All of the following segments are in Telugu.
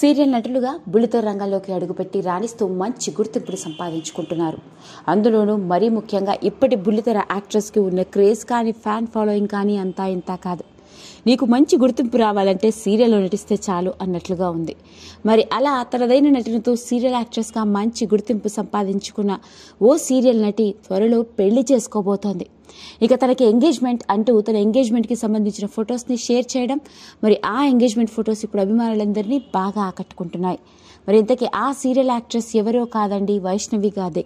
సీరియల్ నటులుగా బుల్లితెర రంగంలోకి అడుగుపెట్టి రాణిస్తూ మంచి గుర్తింపును సంపాదించుకుంటున్నారు అందులోనూ మరీ ముఖ్యంగా ఇప్పటి బుల్లితెర యాక్ట్రెస్కి ఉన్న క్రేజ్ కానీ ఫ్యాన్ ఫాలోయింగ్ కానీ అంతా ఇంతా కాదు నీకు మంచి గుర్తింపు రావాలంటే సీరియల్లో నటిస్తే చాలు అన్నట్లుగా ఉంది మరి అలా తనదైన నటనతో సీరియల్ యాక్ట్రెస్గా మంచి గుర్తింపు సంపాదించుకున్న ఓ సీరియల్ నటి త్వరలో పెళ్లి చేసుకోబోతోంది ఇక తనకి ఎంగేజ్మెంట్ అంటూ తన ఎంగేజ్మెంట్కి సంబంధించిన ఫొటోస్ని షేర్ చేయడం మరి ఆ ఎంగేజ్మెంట్ ఫొటోస్ ఇప్పుడు అభిమానులందరినీ బాగా ఆకట్టుకుంటున్నాయి మరి ఇంతకీ ఆ సీరియల్ యాక్ట్రెస్ ఎవరో కాదండి వైష్ణవి కాదే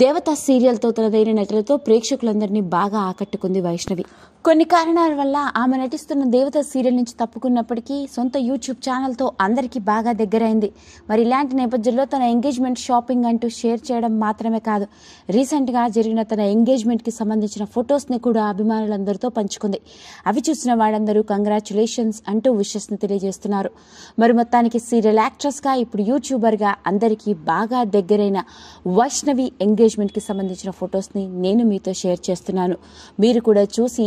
దేవత సీరియల్తో తనదైన నటులతో ప్రేక్షకులందరినీ బాగా ఆకట్టుకుంది వైష్ణవి కొన్ని కారణాల వల్ల ఆమె నటిస్తున్న దేవత సీరియల్ నుంచి తప్పుకున్నప్పటికీ సొంత యూట్యూబ్ ఛానల్తో అందరికీ బాగా దగ్గరైంది మరి ఇలాంటి నేపథ్యంలో తన ఎంగేజ్మెంట్ షాపింగ్ అంటూ షేర్ చేయడం మాత్రమే కాదు రీసెంట్గా జరిగిన తన ఎంగేజ్మెంట్కి సంబంధించిన ఫొటోస్ని కూడా అభిమానులందరితో పంచుకుంది అవి చూసిన వాళ్ళందరూ కంగ్రాచులేషన్స్ అంటూ విషెస్ని తెలియజేస్తున్నారు మరి మొత్తానికి సీరియల్ యాక్ట్రెస్గా ఇప్పుడు యూట్యూబర్గా అందరికీ బాగా దగ్గరైన వైష్ణవి ఎంగేజ్ ఎంగేజ్మెంట్కి సంబంధించిన ఫొటోస్ని నేను మీతో షేర్ చేస్తున్నాను మీరు కూడా చూసి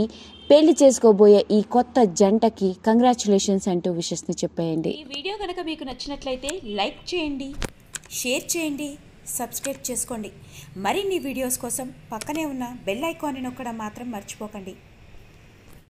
పెళ్లి చేసుకోబోయే ఈ కొత్త జంటకి కంగ్రాచులేషన్స్ అంటూ విషెస్ని చెప్పేయండి ఈ వీడియో కనుక మీకు నచ్చినట్లయితే లైక్ చేయండి షేర్ చేయండి సబ్స్క్రైబ్ చేసుకోండి మరిన్ని వీడియోస్ కోసం పక్కనే ఉన్న బెల్ ఐకాన్ని నొక్కడం మాత్రం మర్చిపోకండి